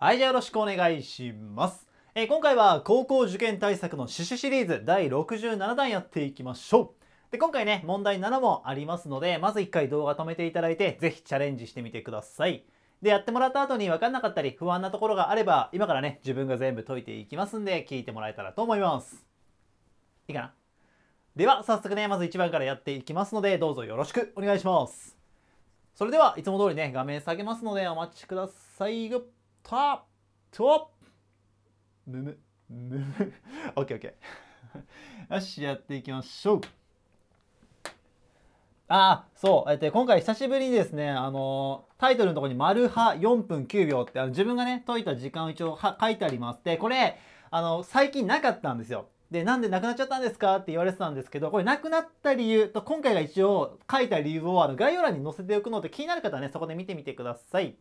はい、じゃあよろしくお願いします。えー、今回は高校受験対策の趣旨シリーズ第67弾やっていきましょう。で今回ね問題7もありますのでまず1回動画止めていただいて是非チャレンジしてみてくださいでやってもらった後に分かんなかったり不安なところがあれば今からね自分が全部解いていきますんで聞いてもらえたらと思いますいいかなでは早速ねまず1番からやっていきますのでどうぞよろしくお願いしますそれではいつも通りね画面下げますのでお待ちくださいよトップトップむむむむオッケーよしやっていきましょうあそう、えっと、今回久しぶりにですね、あのー、タイトルのところに「丸ルハ4分9秒」ってあの自分がね解いた時間を一応は書いてありますでこれあの最近なかったんですよでなんでなくなっちゃったんですかって言われてたんですけどこれなくなった理由と今回が一応書いた理由をあの概要欄に載せておくので気になる方はねそこで見てみてください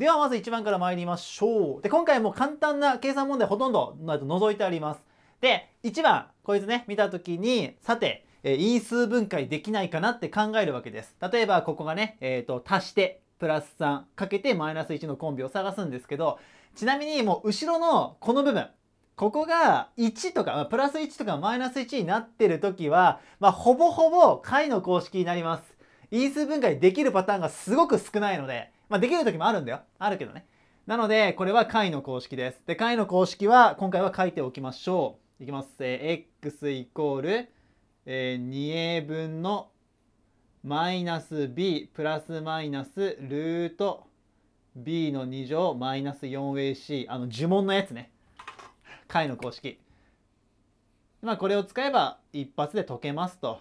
ではまず1番から参りましょう。で、今回も簡単な計算問題ほとんど覗いてあります。で、1番、こいつね、見た時に、さて、え因数分解できないかなって考えるわけです。例えば、ここがね、えっ、ー、と、足して、プラス3かけてマイナス1のコンビを探すんですけど、ちなみにもう後ろのこの部分、ここが1とか、プラス1とかマイナス1になってる時は、まあ、ほぼほぼ解の公式になります。因数分解できるパターンがすごく少ないので、まあ、できる時もあるんだよ。あるけどね。なので、これは解の公式です。で、解の公式は、今回は書いておきましょう。いきます。えー、x イコール、えー、2a 分のマイナス b プラスマイナスルート b の2乗マイナス 4ac あの呪文のやつね解の公式まあこれを使えば一発で解けますと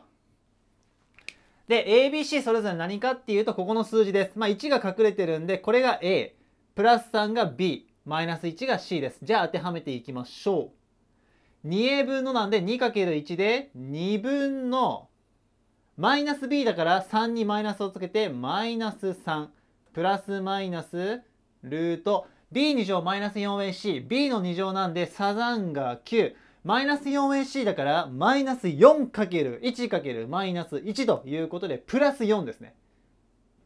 で、ABC それぞれ何かっていうと、ここの数字です。まあ、1が隠れてるんで、これが A、プラス3が B、マイナス1が C です。じゃあ当てはめていきましょう。2A 分のなんで 2×1 で2分のマイナス B だから3にマイナスをつけてマイナス3プラスマイナスルート B2 乗マイナス 4AC B の2乗なんでサザンが9マイナス 4ac だからマイナス 4×1× マイナス1ということでプラス4ですね。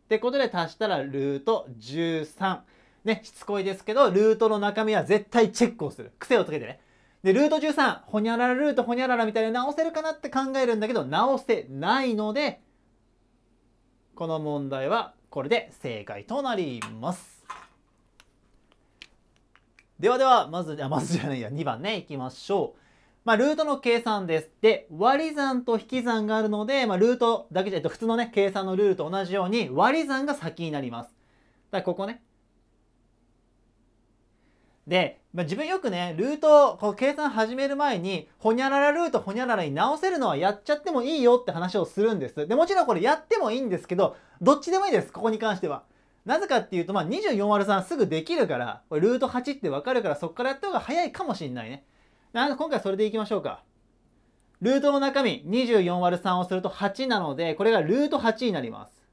ってことで足したらルート13。ね、しつこいですけど、ルートの中身は絶対チェックをする。癖をつけてね。で、ルート13、ほにゃららルートほにゃららみたいに直せるかなって考えるんだけど、直せないので、この問題はこれで正解となります。ではでは、まず、あ、まずじゃないや、2番ね、いきましょう。まあ、ルートの計算です。で、割り算と引き算があるので、まあ、ルートだけじゃ、なくて、普通のね、計算のルールと同じように、割り算が先になります。だからここね。で、まあ、自分よくね、ルート、こう計算始める前に、ほにゃららルートほにゃららに直せるのはやっちゃってもいいよって話をするんです。で、もちろんこれやってもいいんですけど、どっちでもいいです、ここに関しては。なぜかっていうと、まあ、24÷3 すぐできるから、これルート8ってわかるから、そこからやった方が早いかもしんないね。今回はそれでいきましょうか。ルートの中身24割る3をすると8なので、これがルート8になります。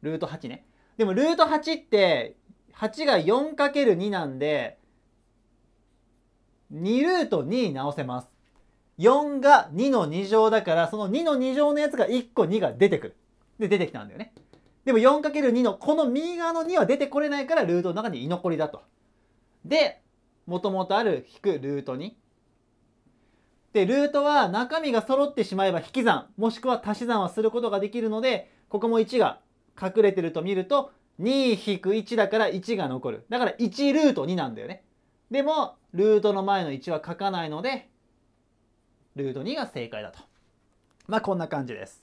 ルート8ね。でもルート8って、8が 4×2 なんで、2ルート2直せます。4が2の2乗だから、その2の2乗のやつが1個2が出てくる。で、出てきたんだよね。でも 4×2 のこの右側の2は出てこれないからルートの中に居残りだと。で、もともとある引くルート2。で、ルートは中身が揃ってしまえば引き算、もしくは足し算はすることができるので、ここも1が隠れてると見ると、2-1だから1が残る。だから1ルート2なんだよね。でも、ルートの前の1は書かないので、ルート2が正解だと。まあ、こんな感じです。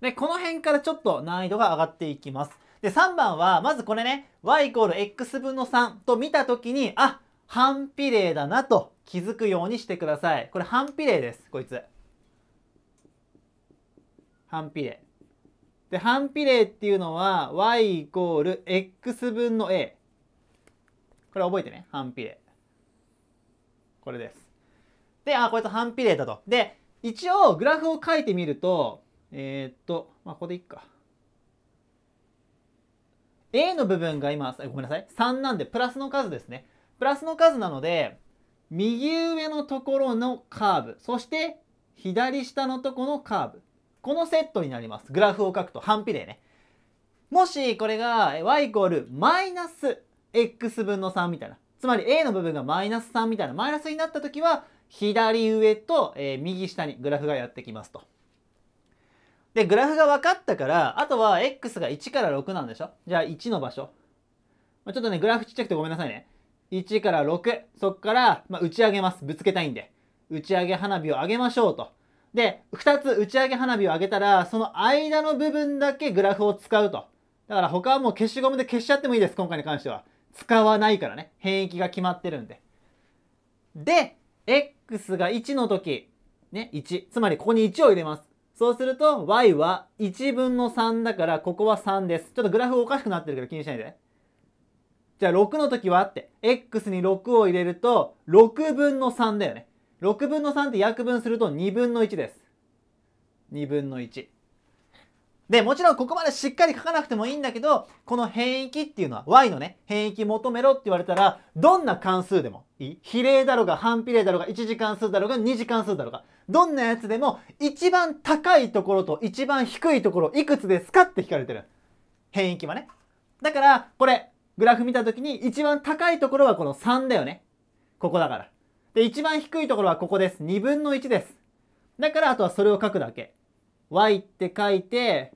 で、この辺からちょっと難易度が上がっていきます。で、3番は、まずこれね、y=x 分の3と見たときに、あ、反比例だなと気づくようにしてください。これ反比例です、こいつ。反比例。で、反比例っていうのは y イコール x 分の a。これ覚えてね、反比例。これです。で、あ、こいつ反比例だと。で、一応グラフを書いてみると、えー、っと、まあ、ここでいっか。A の部分が今、ごめんなさい、3なんでプラスの数ですね。プラスの数なので、右上のところのカーブ、そして左下のとこのカーブ。このセットになります。グラフを書くと反比例ね。もしこれが y イコールマイナス x 分の3みたいな。つまり a の部分がマイナス3みたいなマイナスになった時は左上と、え右下にグラフがやってきますと。で、グラフが分かったから、あとは x が1から6なんでしょじゃあ1の場所。ちょっとね、グラフちっちゃくてごめんなさいね。1から6、そこから、まあ、打ち上げます。ぶつけたいんで。打ち上げ花火を上げましょうと。で、2つ打ち上げ花火を上げたら、その間の部分だけグラフを使うと。だから他はもう消しゴムで消しちゃってもいいです、今回に関しては。使わないからね。変域が決まってるんで。で、x が1の時、ね、1。つまりここに1を入れます。そうすると、y は1分の3だから、ここは3です。ちょっとグラフおかしくなってるけど気にしないで。じゃあ6の時はって、x に6を入れると、6分の3だよね。6分の3って約分すると2分の1です。2分の1。で、もちろんここまでしっかり書かなくてもいいんだけど、この変域っていうのは y のね、変域求めろって言われたら、どんな関数でもいい比例だろうが反比例だろうが1次関数だろうが2次関数だろうが、どんなやつでも一番高いところと一番低いところいくつですかって聞かれてる。変域はね。だから、これ、グラフ見た時に一番高いところはこの3だよね。ここだから。で、一番低いところはここです。2分の1です。だからあとはそれを書くだけ。y って書いて、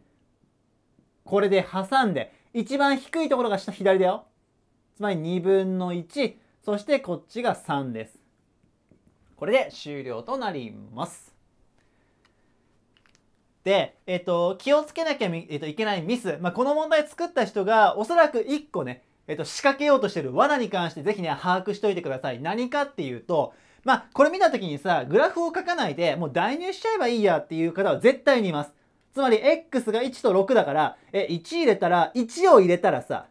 これで挟んで、一番低いところが下左だよ。つまり2分の1、そしてこっちが3です。これで終了となります。で、えっ、ー、と、気をつけなきゃ、えー、といけないミス。まあ、この問題作った人が、おそらく1個ね、えっと、仕掛けようとしてる罠に関してぜひね、把握しといてください。何かっていうと、まあ、これ見た時にさ、グラフを書かないで、もう代入しちゃえばいいやっていう方は絶対にいます。つまり、x が1と6だから、え、1入れたら、1を入れたらさ、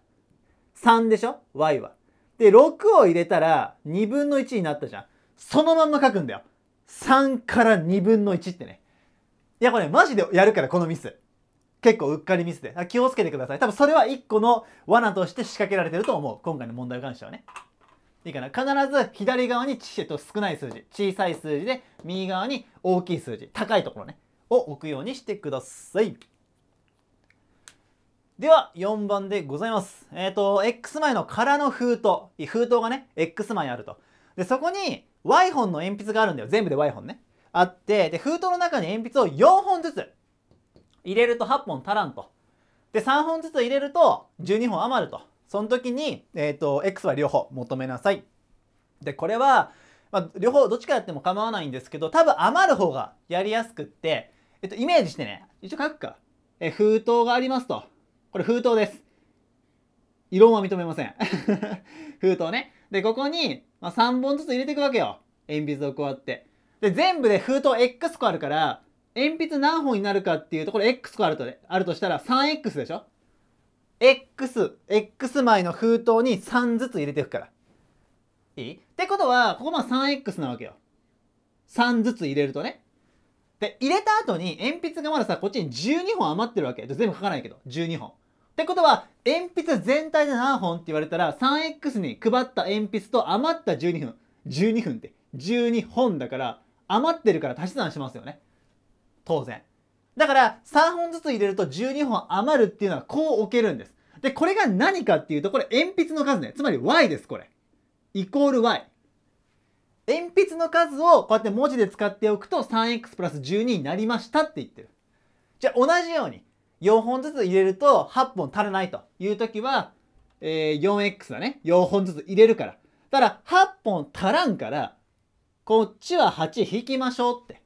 3でしょ ?y は。で、6を入れたら、2分の1になったじゃん。そのまんま書くんだよ。3から2分の1ってね。いや、これマジでやるから、このミス。結構うっかりミスで気をつけてください多分それは1個の罠として仕掛けられてると思う今回の問題に関してはねいいかな必ず左側に少ない数字小さい数字で右側に大きい数字高いところねを置くようにしてくださいでは4番でございますえっ、ー、と X 前の空の封筒封筒がね X 前あるとでそこに Y 本の鉛筆があるんだよ全部で Y 本ねあってで封筒の中に鉛筆を4本ずつ入れると8本足らんと。で、3本ずつ入れると12本余ると。その時に、えっ、ー、と、X は両方求めなさい。で、これは、まあ、両方どっちかやっても構わないんですけど、多分余る方がやりやすくって、えっと、イメージしてね、一応書くか。え、封筒がありますと。これ封筒です。異論は認めません。封筒ね。で、ここに、まあ、3本ずつ入れていくわけよ。鉛筆をこうやって。で、全部で封筒 X 個あるから、鉛筆何本になるかっていうところ X 個あると、ね、あるとしたら 3X でしょ ?X、X 枚の封筒に3ずつ入れていくから。いいってことは、ここま 3X なわけよ。3ずつ入れるとね。で、入れた後に鉛筆がまださ、こっちに12本余ってるわけ。全部書かないけど、12本。ってことは、鉛筆全体で何本って言われたら、3X に配った鉛筆と余った12分。12分って。12本だから、余ってるから足し算しますよね。当然。だから3本ずつ入れると12本余るっていうのはこう置けるんです。で、これが何かっていうと、これ鉛筆の数ね。つまり y です、これ。イコール y。鉛筆の数をこうやって文字で使っておくと 3x プラス12になりましたって言ってる。じゃあ同じように4本ずつ入れると8本足らないという時は、えー、4x だね。4本ずつ入れるから。ただ8本足らんから、こっちは8引きましょうって。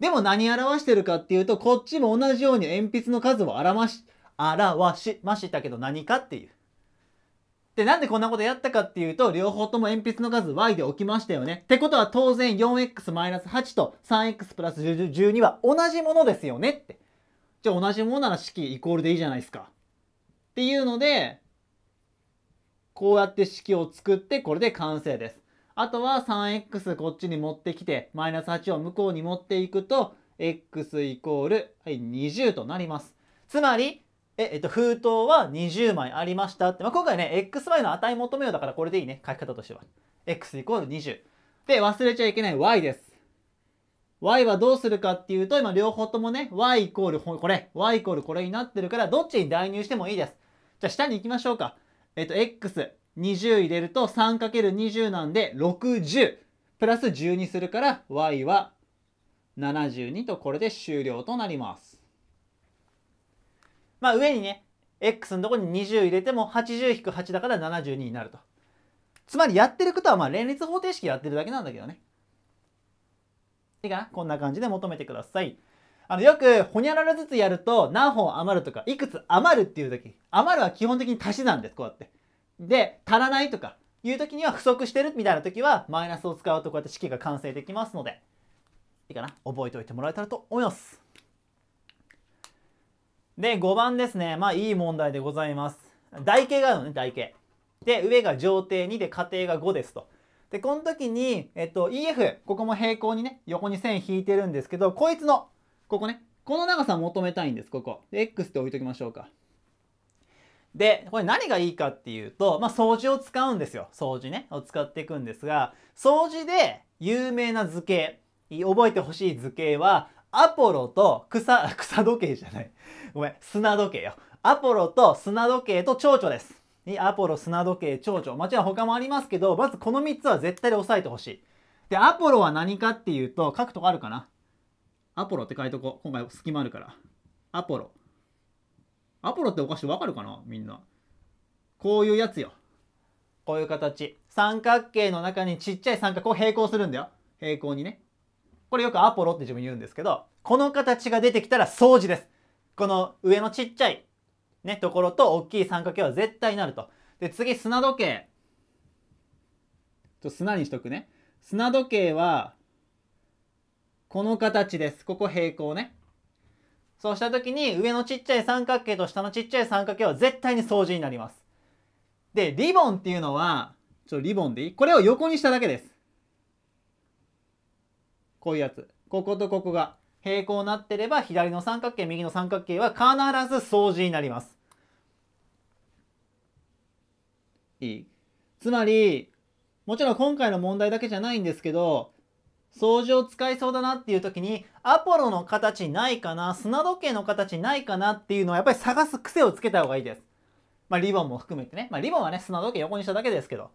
でも何表してるかっていうと、こっちも同じように鉛筆の数を表し、表しましたけど何かっていう。で、なんでこんなことやったかっていうと、両方とも鉛筆の数 y で置きましたよね。ってことは当然 4x-8 と 3x プラス12は同じものですよねって。じゃあ同じものなら式イコールでいいじゃないですか。っていうので、こうやって式を作ってこれで完成です。あとは 3x こっちに持ってきて、マイナス8を向こうに持っていくと、x イコール、はい、20となります。つまり、え、えっと、封筒は20枚ありましたって。まあ、今回ね、x y の値求めようだからこれでいいね。書き方としては。x イコール20。で、忘れちゃいけない y です。y はどうするかっていうと、今両方ともね、y イコールこれ、y イコールこれになってるから、どっちに代入してもいいです。じゃあ下に行きましょうか。えっと、x 20入れると 3×20 なんで60プラス12するから y は72とこれで終了となります。まあ上にね x のとこに20入れても80-8だから72になると。つまりやってることはまあ連立方程式やってるだけなんだけどね。いいかなこんな感じで求めてください。あのよくほにゃららずつやると何本余るとかいくつ余るっていう時余るは基本的に足し算ですこうやって。で足らないとかいう時には不足してるみたいな時はマイナスを使うとこうやって式が完成できますのでいいかな覚えておいてもらえたらと思います。で5番ですねまあいい問題でございます。台形があるのね台形。で上が上底2で下底が5ですと。でこの時に、えっと、EF ここも平行にね横に線引いてるんですけどこいつのここねこの長さ求めたいんですここ。で X って置いときましょうか。で、これ何がいいかっていうと、まあ、掃除を使うんですよ。掃除ね。を使っていくんですが、掃除で有名な図形、覚えてほしい図形は、アポロと草、草時計じゃない。ごめん、砂時計よ。アポロと砂時計と蝶々です。アポロ、砂時計、蝶々。もちろん他もありますけど、まずこの3つは絶対で押さえてほしい。で、アポロは何かっていうと、書くとこあるかなアポロって書いとこう。今回隙間あるから。アポロ。アポロってお菓子わかるかなみんな。こういうやつよ。こういう形。三角形の中にちっちゃい三角を平行するんだよ。平行にね。これよくアポロって自分言うんですけど、この形が出てきたら掃除です。この上のちっちゃい、ね、ところと大きい三角形は絶対になると。で、次、砂時計。ちょ砂にしとくね。砂時計は、この形です。ここ平行ね。そうした時に上のちっちゃい三角形と下のちっちゃい三角形は絶対に相似になります。で、リボンっていうのは、ちょっとリボンでいいこれを横にしただけです。こういうやつ。こことここが平行になってれば左の三角形、右の三角形は必ず相似になります。いいつまり、もちろん今回の問題だけじゃないんですけど、掃除を使いそうだなっていう時に、アポロの形ないかな、砂時計の形ないかなっていうのはやっぱり探す癖をつけた方がいいです。まあリボンも含めてね。まあリボンはね、砂時計横にしただけですけど。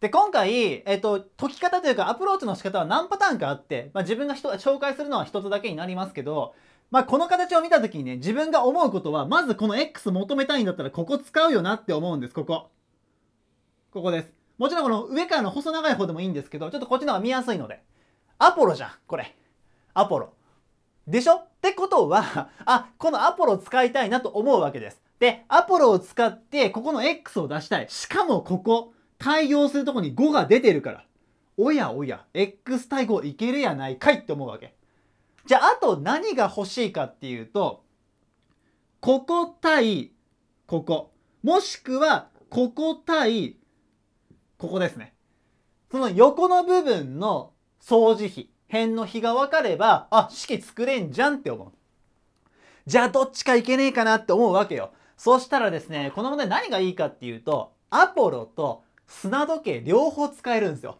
で、今回、えっ、と、解き方というかアプローチの仕方は何パターンかあって、まあ自分が紹介するのは一つだけになりますけど、まあこの形を見た時にね、自分が思うことは、まずこの X 求めたいんだったらここ使うよなって思うんです、ここ。ここです。もちろんこの上からの細長い方でもいいんですけど、ちょっとこっちの方が見やすいので。アポロじゃん、これ。アポロ。でしょってことは、あ、このアポロ使いたいなと思うわけです。で、アポロを使って、ここの X を出したい。しかもここ、対応するとこに5が出てるから。おやおや、X 対5いけるやないかいって思うわけ。じゃあ、あと何が欲しいかっていうと、ここ対ここ。もしくは、ここ対ここですね。その横の部分の掃除費。辺の比が分かれば、あ、式作れんじゃんって思う。じゃあどっちかいけねえかなって思うわけよ。そしたらですね、この問題何がいいかっていうと、アポロと砂時計両方使えるんですよ。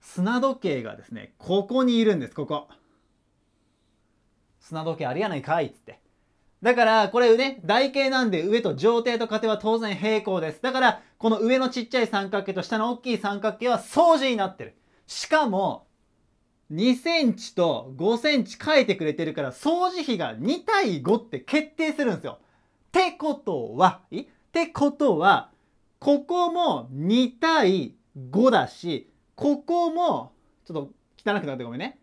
砂時計がですね、ここにいるんです、ここ。砂時計ありやないかいっつって。だから、これね、台形なんで上と上底と下底は当然平行です。だから、この上のちっちゃい三角形と下の大きい三角形は相似になってる。しかも、2センチと5センチ書いてくれてるから掃除費が2対5って決定するんですよ。ってことは、ってことは、ここも2対5だし、ここも、ちょっと汚くなってごめんね。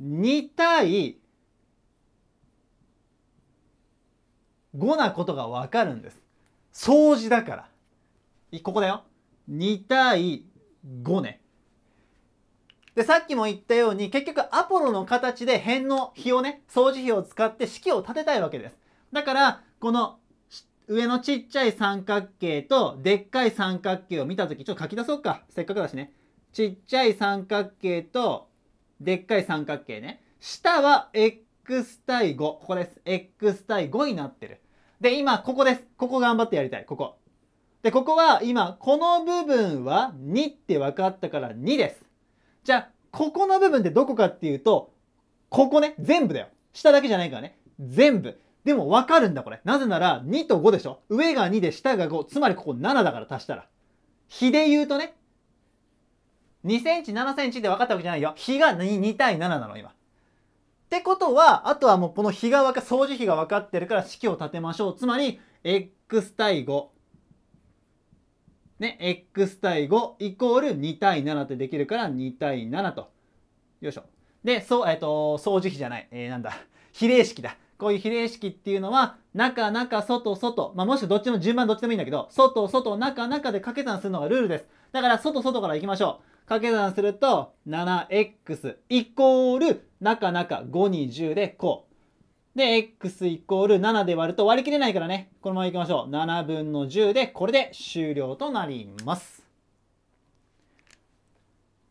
2対5なことがわかるんです。掃除だから。ここだよ。2対5ね。で、さっきも言ったように、結局アポロの形で辺の比をね、相似比を使って式を立てたいわけです。だから、この上のちっちゃい三角形とでっかい三角形を見た時ちょっと書き出そうか。せっかくだしね。ちっちゃい三角形とでっかい三角形ね。下は x 対5。ここです。x 対5になってる。で、今、ここです。ここ頑張ってやりたい。ここ。で、ここは今、この部分は2って分かったから2です。じゃあ、ここの部分ってどこかっていうと、ここね、全部だよ。下だけじゃないからね。全部。でも分かるんだこれ。なぜなら2と5でしょ上が2で下が5。つまりここ7だから足したら。比で言うとね、2センチ、7センチって分かったわけじゃないよ。比が 2, 2対7なの今。ってことは、あとはもうこの比が分か、掃除比が分かってるから式を立てましょう。つまり、x 対5ね、x 対5イコール2対7ってできるから2対7と。よいしょ。で、そう、えっ、ー、と、掃除費じゃない。えー、なんだ。比例式だ。こういう比例式っていうのは、中、中、外、外。まあ、もしくはどっちも順番どっちでもいいんだけど、外、外、中、中で掛け算するのがルールです。だから、外、外から行きましょう。掛け算すると、7x イコール、中、中、5に10でこう。で、x イコール7で割ると割り切れないからね、このままいきましょう。7分の10で、これで終了となります。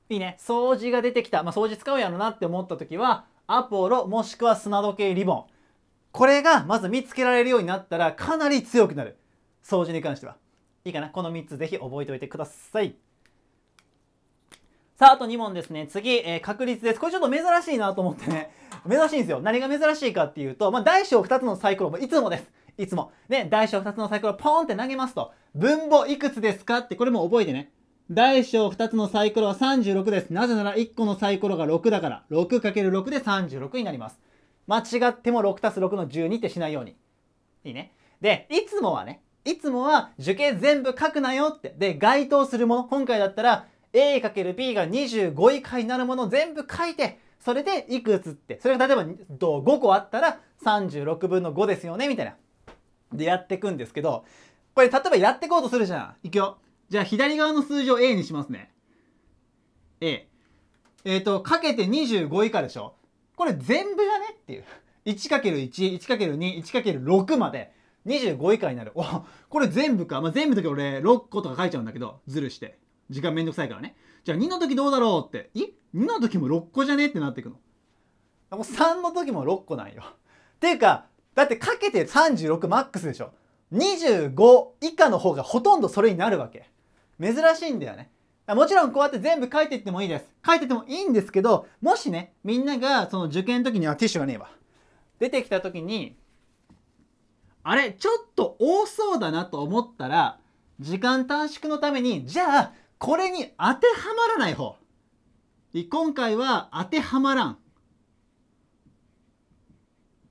いいね。掃除が出てきた。まあ、掃除使うやろなって思った時は、アポロもしくは砂時計リボン。これがまず見つけられるようになったらかなり強くなる。掃除に関しては。いいかなこの3つぜひ覚えておいてください。さあ、あと2問ですね。次、えー、確率です。これちょっと珍しいなと思ってね。珍しいんですよ。何が珍しいかっていうと、まあ、大小2つのサイコロもいつもです。いつも。ね、大小2つのサイコロポンって投げますと、分母いくつですかって、これも覚えてね。大小2つのサイコロは36です。なぜなら1個のサイコロが6だから、6×6 で36になります。間違っても6 6の12ってしないように。いいね。で、いつもはね、いつもは受験全部書くなよって。で、該当するもの、今回だったら A×B が25以下になるもの全部書いて、それでいくつって、それが例えば5個あったら36分の5ですよね、みたいな。でやっていくんですけど、これ例えばやっていこうとするじゃん。いくよ。じゃあ左側の数字を A にしますね。A。えっ、ー、と、かけて25以下でしょ。これ全部ゃねっていう。1×1、1×2、1×6 まで25以下になる。おこれ全部か。まあ、全部の時俺6個とか書いちゃうんだけど、ずるして。時間めんどくさいからね。じゃあ2の時どうだろうって。2の時も6個じゃねってなってくの。もう3の時も6個なんよ。っていうか、だってかけて36マックスでしょ。25以下の方がほとんどそれになるわけ。珍しいんだよね。もちろんこうやって全部書いていってもいいです。書いててもいいんですけど、もしね、みんながその受験の時にはティッシュがねえわ。出てきた時に、あれ、ちょっと多そうだなと思ったら、時間短縮のために、じゃあ、これに当てはまらない方。今回は当てはまらん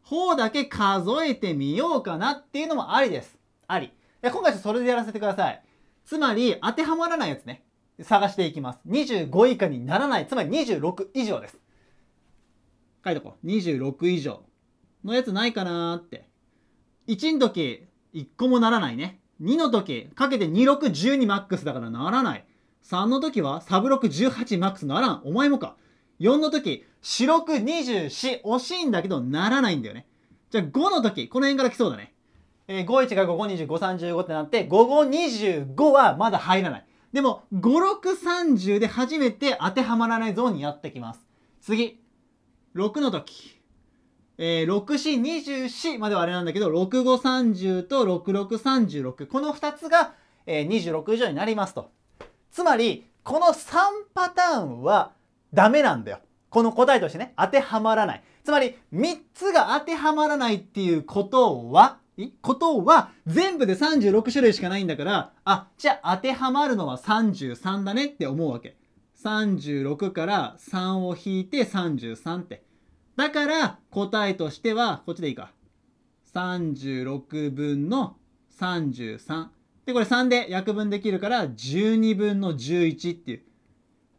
方だけ数えてみようかなっていうのもありです。あり。今回はそれでやらせてください。つまり当てはまらないやつね。探していきます。25以下にならない。つまり26以上です。書いとこう。26以上のやつないかなって。1の時1個もならないね。2の時かけて2612マックスだからならない。3の時はサブ618マックスならん。お前もか。4の時、四六24、惜しいんだけど、ならないんだよね。じゃあ5の時、この辺から来そうだね。えー、51が552535ってなって、5525はまだ入らない。でも、5630で初めて当てはまらないゾーンにやってきます。次、6の時。えー、6424まではあれなんだけど、6530と6636。この2つが、えー、26以上になりますと。つまり、この3パターンはダメなんだよ。この答えとしてね、当てはまらない。つまり、3つが当てはまらないっていうことは、ことは、全部で36種類しかないんだから、あ、じゃあ当てはまるのは33だねって思うわけ。36から3を引いて33って。だから答えとしては、こっちでいいか。36分の33。で、これ3で約分できるから12分の11っていう、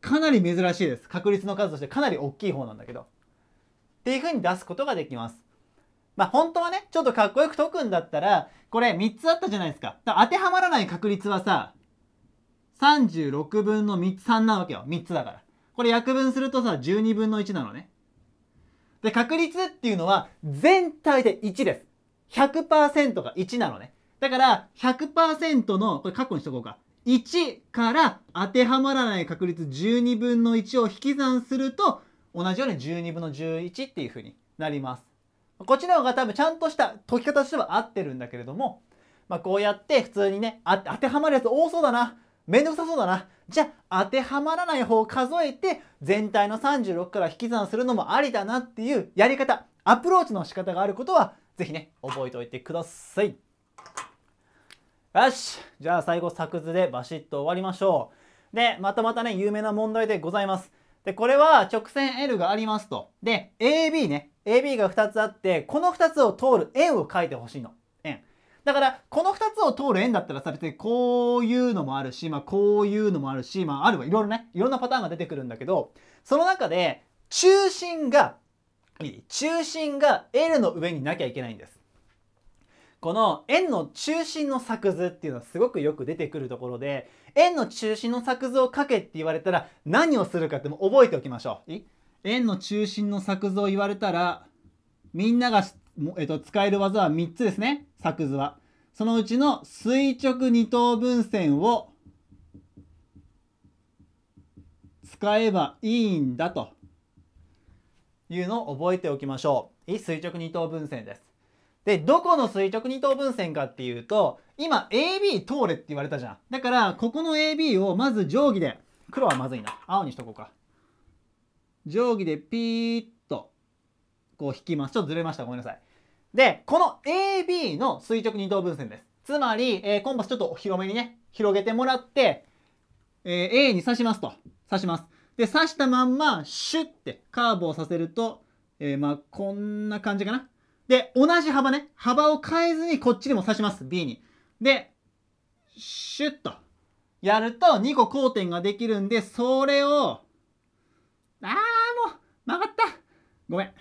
かなり珍しいです。確率の数としてかなり大きい方なんだけど。っていうふうに出すことができます。まあ本当はね、ちょっとかっこよく解くんだったら、これ3つあったじゃないですか。か当てはまらない確率はさ、36分の3、3なわけよ。3つだから。これ約分するとさ、12分の1なのね。で、確率っていうのは全体で1です。100%が1なのね。だから100%のこれ括弧にしとこうか1から当てはまらない確率12分の1を引き算すると同じように12分の11っていうふうになります。こっちの方が多分ちゃんとした解き方としては合ってるんだけれども、まあ、こうやって普通にね当てはまるやつ多そうだな面倒くさそうだなじゃあ当てはまらない方を数えて全体の36から引き算するのもありだなっていうやり方アプローチの仕方があることは是非ね覚えておいてください。よしじゃあ最後作図でバシッと終わりましょう。で、またまたね、有名な問題でございます。で、これは直線 L がありますと。で、AB ね。AB が2つあって、この2つを通る円を書いてほしいの。円。だから、この2つを通る円だったらさ、別にこういうのもあるし、まあこういうのもあるし、まああるわ。いろいろね、いろんなパターンが出てくるんだけど、その中で、中心が、中心が L の上になきゃいけないんです。この円の中心の作図っていうのはすごくよく出てくるところで円の中心の作図を書けって言われたら何をするかっても覚えておきましょう。円の中心の作図を言われたらみんなが、えっと、使える技は3つですね作図は。そのうちの垂直二等分線を使えばいいんだというのを覚えておきましょう。垂直二等分線です。で、どこの垂直二等分線かっていうと、今 AB 通れって言われたじゃん。だから、ここの AB をまず定規で、黒はまずいな。青にしとこうか。定規でピーッと、こう引きます。ちょっとずれました。ごめんなさい。で、この AB の垂直二等分線です。つまり、えー、コンパスちょっと広めにね、広げてもらって、えー、A に刺しますと。刺します。で、刺したまんま、シュッてカーブをさせると、えー、まあ、こんな感じかな。で、同じ幅ね、幅を変えずにこっちにも刺します、B に。で、シュッとやると2個交点ができるんで、それを、あーもう曲がったごめん。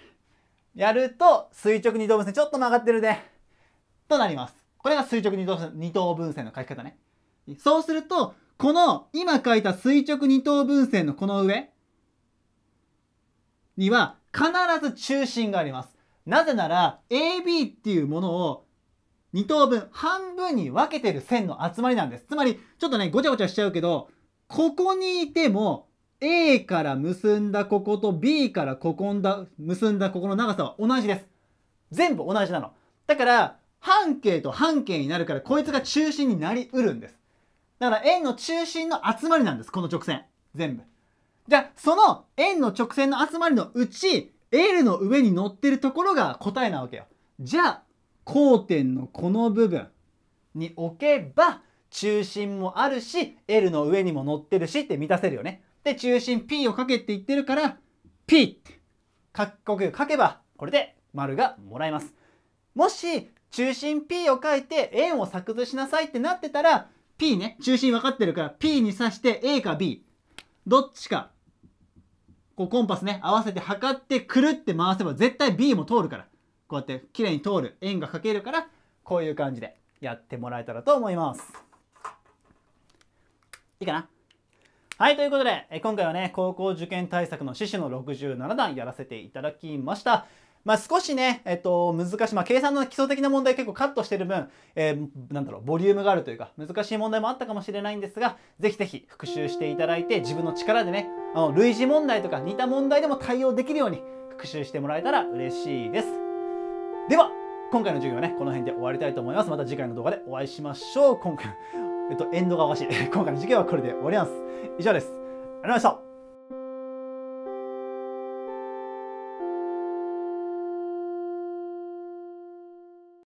やると垂直二等分線ちょっと曲がってるで、となります。これが垂直二等二等分線の書き方ね。そうすると、この今書いた垂直二等分線のこの上には必ず中心があります。なぜなら AB っていうものを2等分半分に分けてる線の集まりなんですつまりちょっとねごちゃごちゃしちゃうけどここにいても A から結んだここと B からここんだ結んだここの長さは同じです全部同じなのだから半径と半径になるからこいつが中心になりうるんですだから円の中心の集まりなんですこの直線全部じゃあその円の直線の集まりのうち L の上に乗ってるところが答えなわけよ。じゃあ交点のこの部分に置けば中心もあるし L の上にも乗ってるしって満たせるよね。で中心 P をかけて言ってるから P ってく書けばこれで丸がもらえます。もし中心 P を書いて円を作図しなさいってなってたら P ね中心分かってるから P に指して A か B どっちかこうコンパスね合わせて測ってくるって回せば絶対 B も通るからこうやって綺麗に通る円が描けるからこういう感じでやってもらえたらと思いますいいかなはい、ということで、今回はね、高校受験対策の死守の67段やらせていただきました。まあ、少しね、えっと、難しい、まあ、計算の基礎的な問題結構カットしてる分、えー、なんだろう、ボリュームがあるというか、難しい問題もあったかもしれないんですが、ぜひぜひ復習していただいて、自分の力でね、あの、類似問題とか似た問題でも対応できるように復習してもらえたら嬉しいです。では、今回の授業はね、この辺で終わりたいと思います。また次回の動画でお会いしましょう。今回、えっと、エンドがおかしい。今回の授業はこれで終わります。以上です。ありがとうございました。